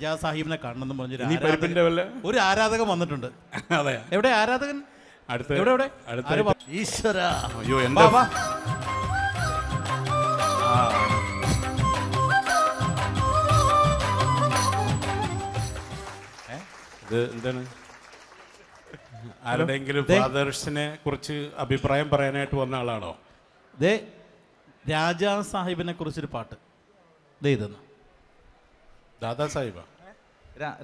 സജാ സാഹിബിനെ കാണണമെന്ന് പറഞ്ഞൊരു ഒരു ആരാധകൻ വന്നിട്ടുണ്ട് അതെ എവിടെ ആരാധകൻ അടുത്ത എവിടെ എവിടെ അയ്യോ എന്താ ഇത് എന്താണ് കുറിച്ച് അഭിപ്രായം പറയാനായിട്ട് വന്ന ആളാണോ ദേ രാജാ സാഹിബിനെ കുറിച്ചൊരു പാട്ട് ദേ ഇതെന്ന് ദാദാ സാഹിബാ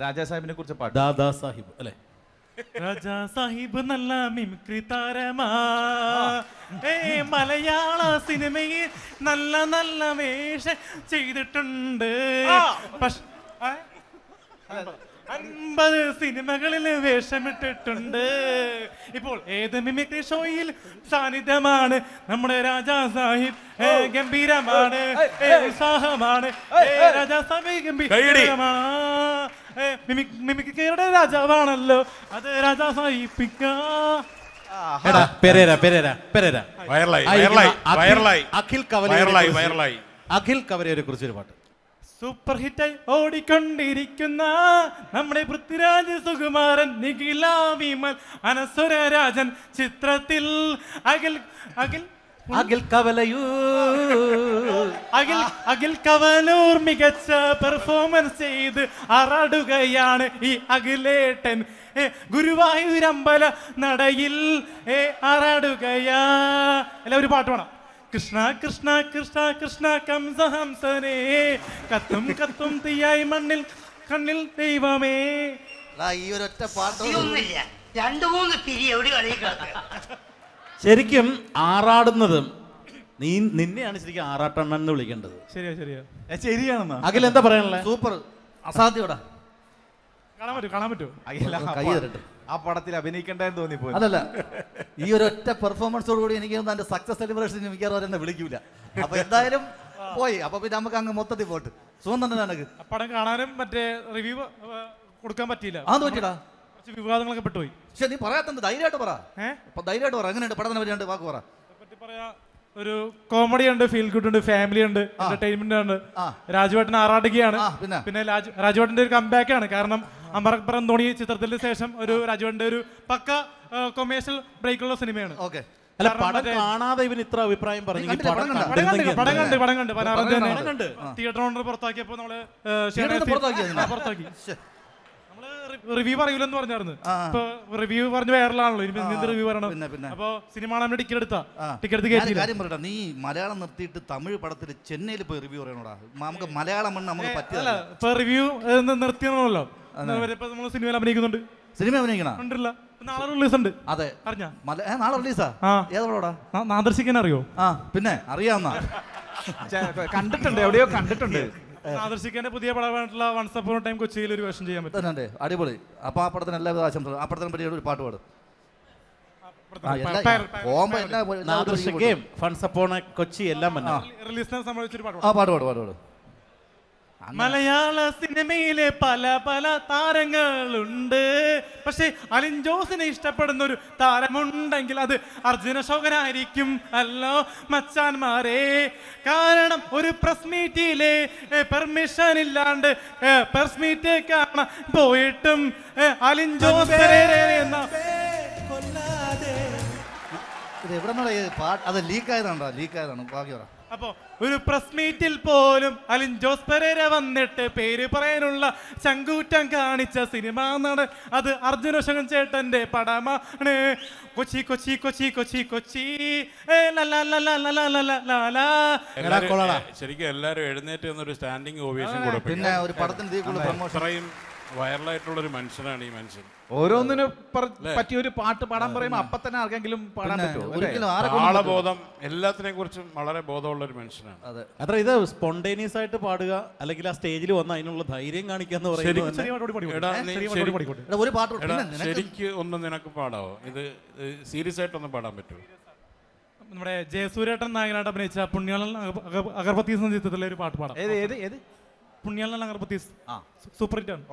രാജാ സാഹിബിനെ കുറിച്ച് പാട്ട് ദാദാ സാഹിബ് അല്ലേ രാജാ സാഹിബ് നല്ല മിമിക്രി താരമാ മലയാള സിനിമയിൽ നല്ല നല്ല വേഷം ചെയ്തിട്ടുണ്ട് അൻപത് സിനിമകളിൽ വേഷമിട്ടിട്ടുണ്ട് ഇപ്പോൾ ഏത് മിമിക്രി ഷോയിൽ സാന്നിധ്യമാണ് നമ്മുടെ രാജാ സാഹിബ് ഗംഭീരമാണ് ഉത്സാഹമാണ് രാജാ സാഹിബ് ഗംഭീരമാണ് മിമിക്കയുടെ രാജാവാണല്ലോ അത് രാജാ സായിപ്പിക്ക എടാ പെരേര പെരേര പെരേര വൈറലായി വൈറലായി അഖിൽ കവലയെ വൈറലായി വൈറലായി അഖിൽ കവലയെ പാട്ട് സൂപ്പർ ഹിറ്റായി ഓടിക്കൊണ്ടിരിക്കുന്ന നമ്മുടെ പൃഥ്വിരാജ് സുകുമാരൻ നിഖില വിമൽ അനസുര രാജൻ ചിത്രത്തിൽ അഖിൽ അഖിൽ അഖിൽ കവലയൂ അഖിൽ അഖിൽ കവലൂർ മികച്ച പെർഫോമൻസ് ചെയ്ത് അറടുകയാണ് ഈ അഖിലേട്ടൻ ഗുരുവായൂരമ്പല നടയിൽ ഏ അറാടുകയാ എല്ലാവരും ഒരു പാട്ട് വേണം കൃഷ്ണ കൃഷ്ണ കൃഷ്ണ കൃഷ്ണ കംസ കത്തും കത്തും തീയായി മണ്ണിൽ കണ്ണിൽ ദൈവമേ ഈ ഒരൊറ്റ പാട്ടൊന്നുമില്ല രണ്ടു മൂന്ന് പിരി എവിടെ കളിക്കാം ശരിക്കും ആറാടുന്നത് നീ നിന്നെയാണ് ശരിക്കും ആറാട്ടണ്ണൻ എന്ന് വിളിക്കേണ്ടത് ശരിയാ ശരിയാ ശരിയാണെന്ന് അഖില എന്താ പറയാനുള്ള സൂപ്പർ അസാധ്യടാ കാണാൻ പറ്റും കാണാൻ പറ്റും അഖില കൈ തരട്ടെ ആ പടത്തിൽ തോന്നി പോയി അതല്ല ഈ ഒരു ഒറ്റ പെർഫോമൻസോട് കൂടി എനിക്ക് തോന്നുന്നു അതിന്റെ സക്സസ് സെലിബ്രേഷൻ മിക്കവാറും എന്നെ വിളിക്കൂല അപ്പൊ എന്തായാലും പോയി അപ്പൊ പിന്നെ നമുക്ക് അങ്ങ് മൊത്തത്തിൽ പോട്ട് സുഖം തന്നെ പടം കാണാനും മറ്റേ റിവ്യൂ കൊടുക്കാൻ പറ്റിയില്ല ആ പറ്റിയടാ കുറച്ച് വിവാദങ്ങളൊക്കെ പെട്ടുപോയി പക്ഷെ നീ പറയാത്തത് ധൈര്യമായിട്ട് പറ ധൈര്യമായിട്ട് പറ അങ്ങനെയുണ്ട് പഠനം വരെയുണ്ട് വാക്ക് പറ പറയാ ഒരു കോമഡി ഉണ്ട് ഫീൽ ഗുഡ് ഉണ്ട് ഫാമിലി ഉണ്ട് എന്റർടൈൻമെന്റ് ഉണ്ട് രാജുവേട്ടൻ ആറാടുകയാണ് പിന്നെ രാജുവേട്ടന്റെ ഒരു കംബാക്ക് ആണ് കാരണം അമർ അക്ബർ ധോണി ചിത്രത്തിന് ശേഷം ഒരു രാജുവേട്ടന്റെ ഒരു പക്ക ബ്രേക്ക് ബ്രേക്കുള്ള സിനിമയാണ് ഓക്കെ അല്ല പടം കാണാതെ ഇവൻ ഇത്ര അഭിപ്രായം പറഞ്ഞു പടം കണ്ട് പടം കണ്ട് പടം തിയേറ്റർ ഓണർ പുറത്താക്കിയപ്പോ നമ്മള് പുറത്താക്കി റിവ്യൂ പറയൂലെന്ന് പറഞ്ഞായിരുന്നു റിവ്യൂ പറഞ്ഞു വൈറലാണല്ലോ ഇനി റിവ്യൂ സിനിമ കാണാൻ ടിക്കറ്റ് എടുത്താ ടിക്കറ്റ് കാര്യം നീ മലയാളം നിർത്തിയിട്ട് തമിഴ് പടത്തിൽ ചെന്നൈയിൽ പോയി റിവ്യൂ പറയണോടാ നമുക്ക് മലയാളം നമുക്ക് റിവ്യൂ നിർത്തിയണമല്ലോ നമ്മൾ സിനിമയിൽ അഭിനയിക്കുന്നുണ്ട് സിനിമ അഭിനയിക്കണം കണ്ടില്ല നാളെ റിലീസ് ഉണ്ട് അതെ അറിഞ്ഞ നാളെ റിലീസാ ഏതോടാ അറിയോ ആ പിന്നെ അറിയാവുന്ന കണ്ടിട്ടുണ്ട് എവിടെയോ കണ്ടിട്ടുണ്ട് ആദർശിക്കാന്റെ പുതിയ പടമായിട്ടുള്ള വൺസ് അപ്പോൺ ടൈം കൊച്ചിയിൽ ഒരു വേഷം ചെയ്യാൻ പറ്റും അതെ അടിപൊളി അപ്പൊ ആ പടത്തിന് എല്ലാവിധ ആശംസകളും ആ പടത്തിനെ പറ്റി ഒരു പാട്ട് പാടും ആദർശിക്കുകയും ഫൺസ് അപ്പോൺ കൊച്ചി എല്ലാം ആ പാട്ട് പാട് പാട്ട് പാട് മലയാള സിനിമയിലെ പല പല താരങ്ങളുണ്ട് പക്ഷെ അലിൻ ജോസിനെ ഇഷ്ടപ്പെടുന്ന ഒരു താരമുണ്ടെങ്കിൽ അത് അർജുന ശോകനായിരിക്കും അല്ലോ മച്ചാന്മാരെ കാരണം ഒരു പ്രസ് മീറ്റിലെ പെർമിഷൻ ഇല്ലാണ്ട് പ്രസ് മീറ്റ് പോയിട്ടും അലിൻ ജോസ് എവിടെ പാട്ട് അത് ലീക്കായതാണ്ടോ ലീക്കായതാണ് ഭാഗ്യവരാ അപ്പോ ഒരു പ്രസ് മീറ്റിൽ പോലും അലിൻ ജോസ് പെരേര വന്നിട്ട് പേര് പറയാനുള്ള ശങ്കൂറ്റം കാണിച്ച സിനിമ എന്നാണ് അത് അർജുന ശങ്കൻ ചേട്ടന്റെ പടമാണ് കൊച്ചി കൊച്ചി കൊച്ചി കൊച്ചി കൊച്ചി ശരിക്കും എല്ലാരും എഴുന്നേറ്റ് ഒരു സ്റ്റാൻഡിങ് ഓവേഷൻ കൊടുക്കും പിന്നെ ഒരു പടത്തിന് പ്രമോഷൻ ഒരു മനുഷ്യനാണ് ഈ മനുഷ്യൻ ഓരോന്നിനെ പറ്റിയ ഒരു പാട്ട് പാടാൻ പറയുമ്പോൾ അപ്പൊ തന്നെ ആർക്കെങ്കിലും പാടാൻ പറ്റുമോ എല്ലാത്തിനെ കുറിച്ചും വളരെ ബോധമുള്ള ഒരു മനുഷ്യനാണ് അത്ര ഇത് സ്പോണ്ടേനിയസ് ആയിട്ട് പാടുക അല്ലെങ്കിൽ ആ സ്റ്റേജിൽ വന്ന് അതിനുള്ള ധൈര്യം കാണിക്കുക എന്ന് പറയുന്നത് ശരിക്ക് ഒന്ന് നിനക്ക് പാടാവോ ഇത് സീരിയസ് ആയിട്ടൊന്നും പാടാൻ പറ്റുമോ നമ്മുടെ ജയസൂര്യേട്ടൻ നായകനായിട്ട് അഭിനയിച്ച പുണ്യാളൻ അഗർബത്തി ചിത്രത്തിലെ ഒരു പാട്ട് പാടാം പുണ്യാള നഗർപത്തീസ് സൂപ്പർ ഹിറ്റ് ആണ്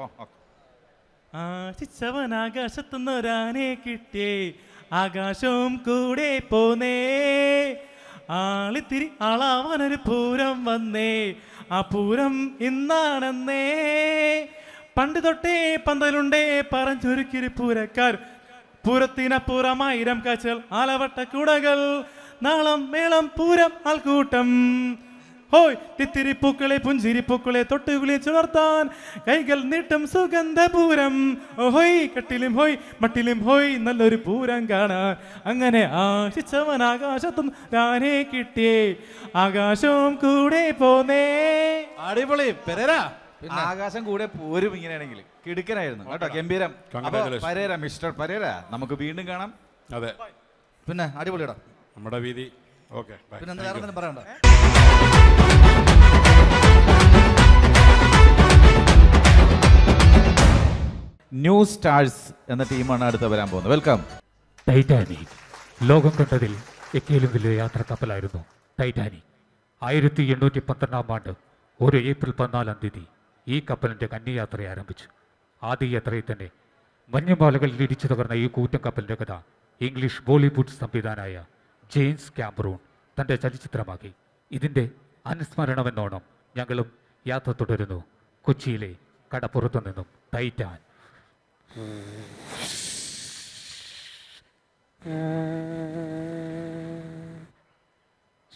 ആശിച്ചവൻ ആകാശത്തുനിന്നൊരാനെ കിട്ടിയേ ആകാശവും കൂടെ പോന്നേ ആളിത്തിരി ആളാവാനൊരു പൂരം വന്നേ ആ പൂരം ഇന്നാണെന്നേ പണ്ട് തൊട്ടേ പന്തലുണ്ടേ പറഞ്ഞൊരുക്കിരി പൂരക്കാർ പൂരത്തിനപ്പുറമായിരം കാച്ചൽ ആലവട്ട കുടകൾ നാളം മേളം പൂരം ആൾക്കൂട്ടം ഹോയ് തിത്തിരിപ്പൂക്കളെ പുഞ്ചിരിപ്പൂക്കളെ തൊട്ട് ചുണർത്താൻ കൈകൾ നീട്ടും സുഗന്ധപൂരം ഹോയ് കട്ടിലും ഹോയ് മട്ടിലും ഹോയ് നല്ലൊരു പൂരം കാണാൻ അങ്ങനെ ആശിച്ചവൻ ആകാശത്തും താനെ കിട്ടിയേ ആകാശവും കൂടെ പോന്നേ അടിപൊളി പെരരാ ആകാശം കൂടെ പോരും ഇങ്ങനെയാണെങ്കിൽ കിടുക്കനായിരുന്നു കേട്ടോ ഗംഭീരം പരേര മിസ്റ്റർ പരേര നമുക്ക് വീണ്ടും കാണാം അതെ പിന്നെ അടിപൊളിയടാ നമ്മുടെ വീതി ഓക്കെ പിന്നെ വേറെ പറയണ്ട ന്യൂ സ്റ്റാഴ്സ് എന്ന ടീമാണ് അടുത്ത് വരാൻ പോകുന്നത് വെൽക്കം ടൈറ്റാനിക് ലോകം കണ്ടതിൽ ഏറ്റവും വലിയ യാത്രാ കപ്പലായിരുന്നു ടൈറ്റാനിക് ആയിരത്തി എണ്ണൂറ്റി പന്ത്രണ്ടാം ആണ്ട് ഒരു ഏപ്രിൽ പതിനാലാം തീയതി ഈ കപ്പലിൻ്റെ കന്നിയാത്ര ആരംഭിച്ചു ആദ്യ യാത്രയിൽ തന്നെ മഞ്ഞുമാലകളിൽ ഇടിച്ചു തകർന്ന ഈ കൂറ്റൻ കപ്പലിൻ്റെ കഥ ഇംഗ്ലീഷ് ബോളിവുഡ് സംവിധാനായ ജെയിംസ് ക്യാമ്പറൂൺ തൻ്റെ ചലച്ചിത്രമാക്കി ഇതിൻ്റെ അനുസ്മരണമെന്നോണം ഞങ്ങളും യാത്ര തുടരുന്നു കൊച്ചിയിലെ കടപ്പുറത്തു നിന്നും ടൈറ്റാൻ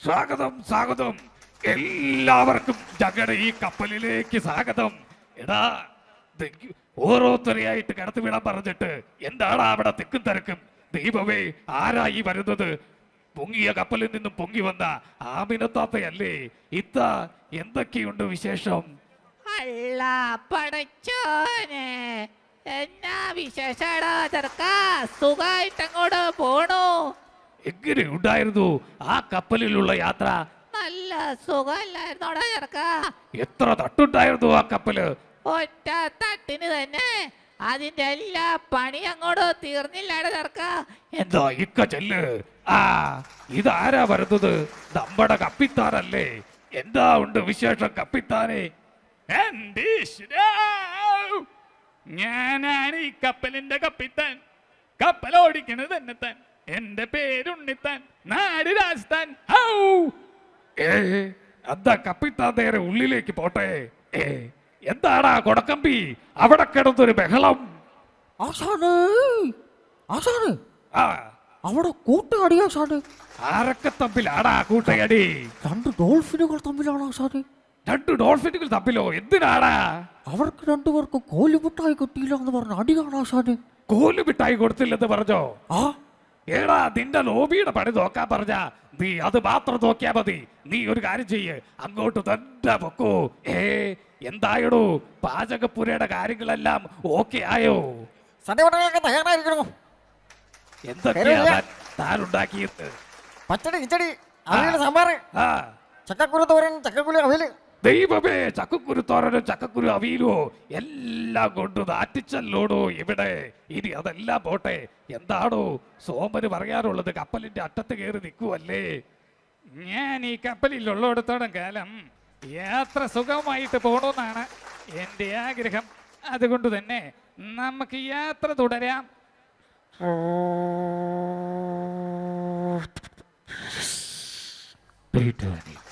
സ്വാഗതം സ്വാഗതം എല്ലാവർക്കും ഞങ്ങളുടെ ഈ കപ്പലിലേക്ക് സ്വാഗതം എടാ ഓരോരുത്തരെയായിട്ട് കടത്തിവിടാൻ പറഞ്ഞിട്ട് എന്താണ് അവിടെ തിക്കും തിരക്കും ദൈവമേ ആരായി വരുന്നത് പൊങ്ങിയ കപ്പലിൽ നിന്നും പൊങ്ങി വന്ന ആമിനത്താത്തയല്ലേ ഇത്ത എന്തൊക്കെയുണ്ട് വിശേഷം അല്ല പടച്ചോനെ എന്നാ വിശേഷടാ ചെറുക്കാ സുഖായിട്ടങ്ങോട്ട് പോണു എങ്ങനെ ഉണ്ടായിരുന്നു ആ കപ്പലിലുള്ള യാത്ര നല്ല സുഖമല്ലായിരുന്നോടാ ചെറുക്കാ എത്ര തട്ടുണ്ടായിരുന്നു ആ കപ്പല് ഒറ്റ തട്ടിന് തന്നെ അതിന്റെ എല്ലാ പണി അങ്ങോട്ട് തീർന്നില്ലാടെ തർക്ക എന്തോ ഇക്ക ചെല്ല് ആ ഇതാരാ വരുന്നത് നമ്മുടെ കപ്പിത്താനല്ലേ എന്താ ഉണ്ട് വിശേഷം കപ്പിത്താനെ ഞാനാണ് ഈ കപ്പലിന്റെ കപ്പിത്താൻ കപ്പൽ ഓടിക്കണത് തന്നെ താൻ എന്റെ പേരുണ്ണിത്താൻ നാട് രാജസ്ഥാൻ ഔ ഏ അതാ കപ്പിത്താൻ നേരെ ഉള്ളിലേക്ക് പോട്ടെ ഏ എന്താടാ കൊടക്കമ്പി അവിടെ കിടന്നൊരു ബഹളം ആശാനേ ആശാനേ ആ അവിടെ കൂട്ടുകടി ആശാനേ ആരൊക്കെ തമ്മിലാടാ കൂട്ടയടി രണ്ട് ഡോൾഫിനുകൾ തമ്മിലാണ് ആശാനേ രണ്ട് ഡോൾഫിനുകൾ തമ്മിലോ എന്തിനാടാ അവർക്ക് രണ്ടുപേർക്കും കോലുമിട്ടായി കിട്ടിയില്ല എന്ന് പറഞ്ഞ അടിയാണ് ആശാനേ കോലുമിട്ടായി കൊടുത്തില്ലെന്ന് പറഞ്ഞോ ആ ഏടാ നിന്റെ ലോബിയുടെ പണി നോക്കാൻ പറഞ്ഞ നീ അത് മാത്രം നോക്കിയാ മതി നീ ഒരു കാര്യം ചെയ്യ് അങ്ങോട്ട് തന്നെ പൊക്കൂ ഏ എന്തായടോ പാചകപ്പുരയുടെ കാര്യങ്ങളെല്ലാം ഓക്കെ ആയോ സദ്യവട്ടങ്ങളൊക്കെ തയ്യാറായിരിക്കണോ എന്തൊക്കെയാ താൻ ഉണ്ടാക്കിയത് പച്ചടി കിച്ചടി അവിയൽ സാമ്പാർ ചക്കക്കുരു തോരൻ ചക്കക്കുരു അവിയൽ ദൈവമേ ചക്കക്കുരു തോരനും ചക്കക്കുരു അവിയിലോ എല്ലാം കൊണ്ടു നാറ്റിച്ചല്ലോടോ ഇവിടെ ഇനി അതെല്ലാം പോട്ടെ എന്താണോ സോമന് പറയാനുള്ളത് കപ്പലിന്റെ അറ്റത്ത് കയറി നിൽക്കുവല്ലേ ഞാൻ ഈ കപ്പലിൽ കപ്പലിലുള്ളിടത്തോളം കാലം യാത്ര സുഖമായിട്ട് പോകണമെന്നാണ് എന്റെ ആഗ്രഹം അതുകൊണ്ട് തന്നെ നമുക്ക് യാത്ര തുടരാം Peter.